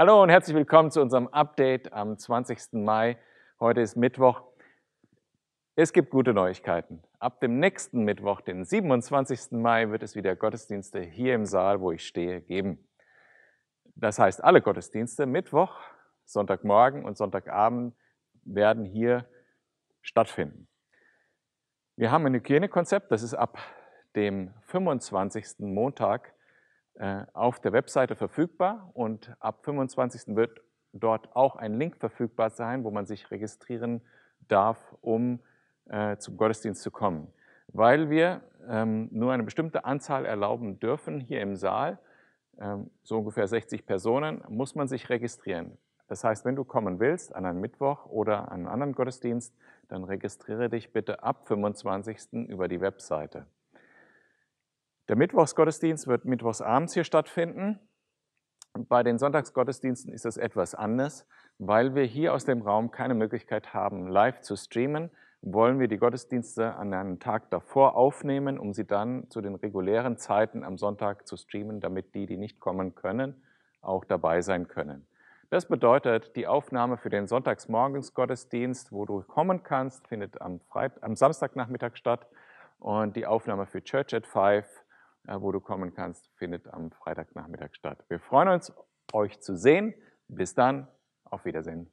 Hallo und herzlich willkommen zu unserem Update am 20. Mai. Heute ist Mittwoch. Es gibt gute Neuigkeiten. Ab dem nächsten Mittwoch, den 27. Mai, wird es wieder Gottesdienste hier im Saal, wo ich stehe, geben. Das heißt, alle Gottesdienste, Mittwoch, Sonntagmorgen und Sonntagabend, werden hier stattfinden. Wir haben ein Hygienekonzept, das ist ab dem 25. Montag äh, auf der Webseite verfügbar und ab 25. wird dort auch ein Link verfügbar sein, wo man sich registrieren darf, um äh, zum Gottesdienst zu kommen. Weil wir ähm, nur eine bestimmte Anzahl erlauben dürfen hier im Saal, ähm, so ungefähr 60 Personen, muss man sich registrieren. Das heißt, wenn du kommen willst an einen Mittwoch oder an einen anderen Gottesdienst, dann registriere dich bitte ab 25. über die Webseite. Der Mittwochsgottesdienst wird mittwochs abends hier stattfinden. Bei den Sonntagsgottesdiensten ist das etwas anders. Weil wir hier aus dem Raum keine Möglichkeit haben, live zu streamen, wollen wir die Gottesdienste an einem Tag davor aufnehmen, um sie dann zu den regulären Zeiten am Sonntag zu streamen, damit die, die nicht kommen können, auch dabei sein können. Das bedeutet, die Aufnahme für den Sonntagsmorgensgottesdienst, wo du kommen kannst, findet am, Freit am Samstagnachmittag statt und die Aufnahme für Church at Five äh, wo du kommen kannst, findet am Freitagnachmittag statt. Wir freuen uns, euch zu sehen. Bis dann, auf Wiedersehen.